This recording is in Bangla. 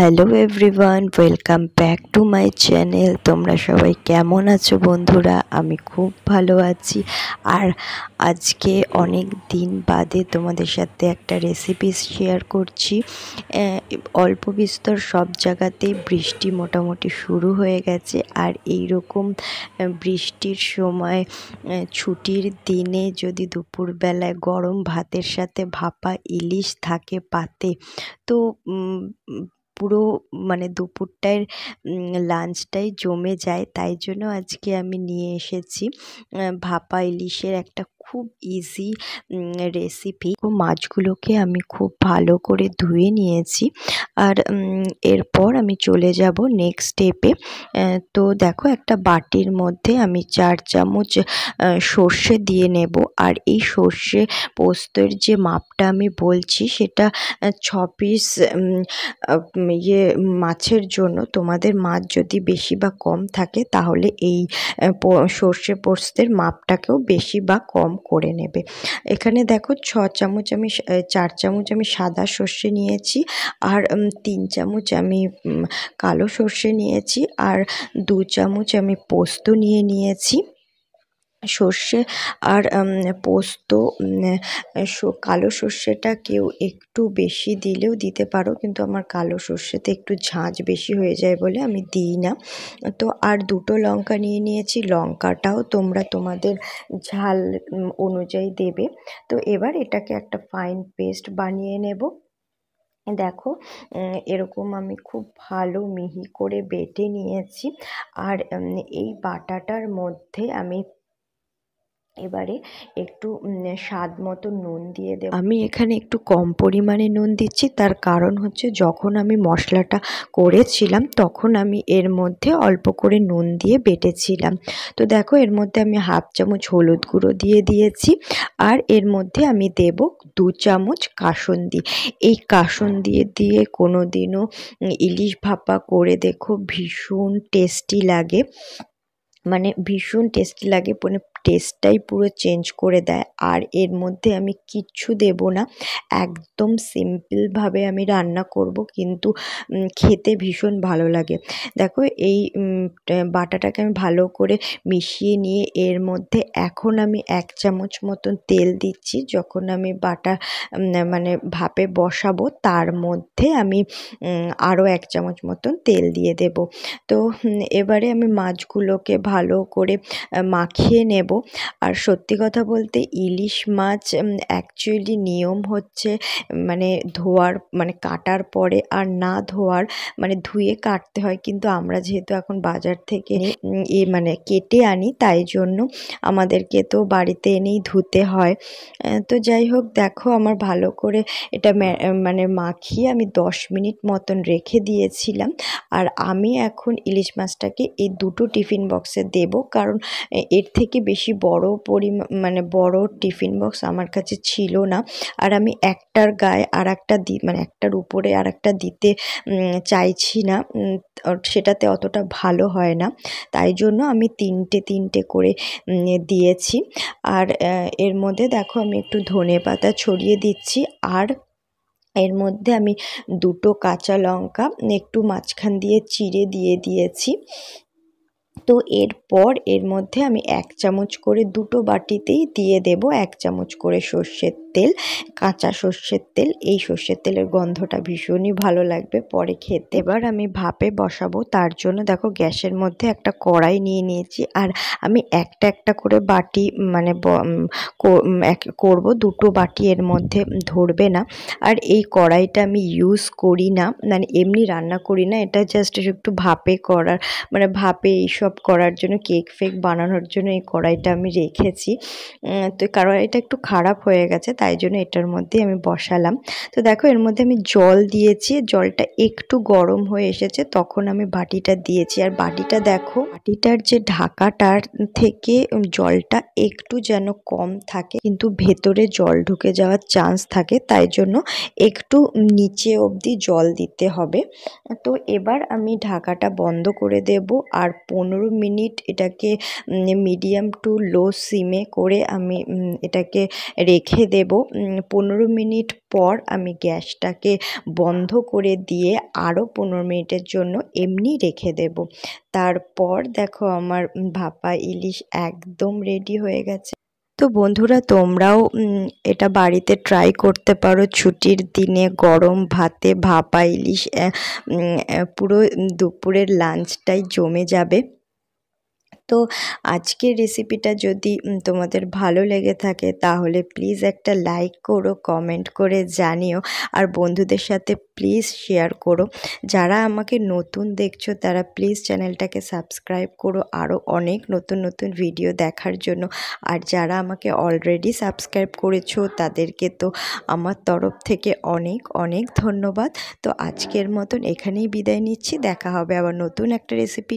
hello everyone welcome back to my channel তোমরা সবাই কেমন আছো বন্ধুরা আমি খুব ভালো আছি আর আজকে অনেক দিন বাদে তোমাদের সাথে একটা রেসিপি শেয়ার করছি অল্প বিস্তর সব জায়গাতেই বৃষ্টি মোটামুটি শুরু হয়ে গেছে আর এই রকম বৃষ্টির সময় ছুটির দিনে যদি দুপুরবেলায় গরম ভাতের সাথে ভাপা ইলিশ থাকে পাতে তো পুরো মানে দুপুরটায় লাঞ্চটাই জমে যায় তাই জন্য আজকে আমি নিয়ে এসেছি ভাপা ইলিশের একটা খুব ইজি রেসিপি ও মাছগুলোকে আমি খুব ভালো করে ধুয়ে নিয়েছি আর এরপর আমি চলে যাব নেক্সট স্টেপে তো দেখো একটা বাটির মধ্যে আমি চার চামচ সর্ষে দিয়ে নেব আর এই সর্ষে পোস্তের যে মাপটা আমি বলছি সেটা ছ পিস ইয়ে মাছের জন্য তোমাদের মাছ যদি বেশি বা কম থাকে তাহলে এই সর্ষে পোস্তের মাপটাকেও বেশি বা কম করে নেবে এখানে দেখো ছ চামচ আমি চার চামচ আমি সাদা সর্ষে নিয়েছি আর তিন চামচ আমি কালো সর্ষে নিয়েছি আর দু চামচ আমি পোস্ত নিয়ে নিয়েছি সর্ষে আর পোস্ত কালো সর্ষেটা কেউ একটু বেশি দিলেও দিতে পারো কিন্তু আমার কালো সর্ষেতে একটু ঝাঁঝ বেশি হয়ে যায় বলে আমি দিই না তো আর দুটো লঙ্কা নিয়ে নিয়েছি লঙ্কাটাও তোমরা তোমাদের ঝাল অনুযায়ী দেবে তো এবার এটাকে একটা ফাইন পেস্ট বানিয়ে নেব দেখো এরকম আমি খুব ভালো মিহি করে বেটে নিয়েছি আর এই বাটাটার মধ্যে আমি এবারে একটু স্বাদ মতো নুন দিয়ে দেব আমি এখানে একটু কম পরিমাণে নুন দিচ্ছি তার কারণ হচ্ছে যখন আমি মশলাটা করেছিলাম তখন আমি এর মধ্যে অল্প করে নুন দিয়ে বেটেছিলাম তো দেখো এর মধ্যে আমি হাফ চামচ হলুদ গুঁড়ো দিয়ে দিয়েছি আর এর মধ্যে আমি দেব দু চামচ কাসুন্দি এই দিয়ে দিয়ে কোনো দিনও ইলিশ ভাপা করে দেখো ভীষণ টেস্টি লাগে মানে ভীষণ টেস্টি লাগে মানে টেস্টটাই পুরো চেঞ্জ করে দেয় আর এর মধ্যে আমি কিচ্ছু দেব না একদম সিম্পলভাবে আমি রান্না করব কিন্তু খেতে ভীষণ ভালো লাগে দেখো এই বাটাটাকে আমি ভালো করে মিশিয়ে নিয়ে এর মধ্যে এখন আমি এক চামচ মতন তেল দিচ্ছি যখন আমি বাটা মানে ভাপে বসাবো তার মধ্যে আমি আরও এক চামচ মতন তেল দিয়ে দেব তো এবারে আমি মাছগুলোকে ভালো করে মাখিয়ে নেব আর সত্যি কথা বলতে ইলিশ মাছ অ্যাকচুয়ালি নিয়ম হচ্ছে মানে ধোয়ার মানে কাটার পরে আর না ধোয়ার মানে ধুয়ে কাটতে হয় কিন্তু আমরা যেহেতু এখন বাজার থেকে এ মানে কেটে আনি তাই জন্য আমাদেরকে তো বাড়িতে এনেই ধুতে হয় তো যাই হোক দেখো আমার ভালো করে এটা মানে মাখিয়ে আমি দশ মিনিট মতন রেখে দিয়েছিলাম আর আমি এখন ইলিশ মাছটাকে এই দুটো টিফিন বক্সে দেব কারণ এর থেকে বেশি বেশি বড় পরিমাণ মানে বড় টিফিন বক্স আমার কাছে ছিল না আর আমি একটার গায়ে আর একটা দি মানে একটার উপরে আর একটা দিতে চাইছি না সেটাতে অতটা ভালো হয় না তাই জন্য আমি তিনটে তিনটে করে দিয়েছি আর এর মধ্যে দেখো আমি একটু ধনে পাতা ছড়িয়ে দিচ্ছি আর এর মধ্যে আমি দুটো কাঁচা লঙ্কা একটু মাঝখান দিয়ে চিড়ে দিয়ে দিয়েছি তো এরপর এর মধ্যে আমি এক চামচ করে দুটো বাটিতেই দিয়ে দেব এক চামচ করে সর্ষের তেল কাঁচা সর্ষের তেল এই সর্ষের তেলের গন্ধটা ভীষণই ভালো লাগবে পরে খেতে এবার আমি ভাপে বসাবো তার জন্য দেখো গ্যাসের মধ্যে একটা কড়াই নিয়ে নিয়েছি আর আমি একটা একটা করে বাটি মানে করব দুটো বাটি এর মধ্যে ধরবে না আর এই কড়াইটা আমি ইউজ করি না মানে এমনি রান্না করি না এটা জাস্ট একটু ভাপে করার মানে ভাপে এইসব সব করার জন্য কেক ফেক বানানোর জন্য এই কড়াইটা আমি রেখেছি তো কড়াইটা একটু খারাপ হয়ে গেছে তাই জন্য এটার মধ্যে আমি বসালাম তো দেখো এর মধ্যে আমি জল দিয়েছি জলটা একটু গরম হয়ে এসেছে তখন আমি বাটিটা দিয়েছি আর বাটিটা দেখো বাটিটার যে ঢাকাটার থেকে জলটা একটু যেন কম থাকে কিন্তু ভেতরে জল ঢুকে যাওয়ার চান্স থাকে তাই জন্য একটু নিচে অবধি জল দিতে হবে তো এবার আমি ঢাকাটা বন্ধ করে দেব আর পনেরো পনেরো মিনিট এটাকে মিডিয়াম টু লো সিমে করে আমি এটাকে রেখে দেব পনেরো মিনিট পর আমি গ্যাসটাকে বন্ধ করে দিয়ে আরও পনেরো মিনিটের জন্য এমনি রেখে দেব তারপর দেখো আমার ভাপা ইলিশ একদম রেডি হয়ে গেছে তো বন্ধুরা তোমরাও এটা বাড়িতে ট্রাই করতে পারো ছুটির দিনে গরম ভাতে ভাপা ইলিশ পুরো দুপুরের লাঞ্চটাই জমে যাবে তো আজকের রেসিপিটা যদি তোমাদের ভালো লেগে থাকে তাহলে প্লিজ একটা লাইক করো কমেন্ট করে জানিও আর বন্ধুদের সাথে প্লিজ শেয়ার করো যারা আমাকে নতুন দেখছো তারা প্লিজ চ্যানেলটাকে সাবস্ক্রাইব করো আরও অনেক নতুন নতুন ভিডিও দেখার জন্য আর যারা আমাকে অলরেডি সাবস্ক্রাইব করেছো তাদেরকে তো আমার তরফ থেকে অনেক অনেক ধন্যবাদ তো আজকের মতন এখানেই বিদায় নিচ্ছি দেখা হবে আবার নতুন একটা রেসিপি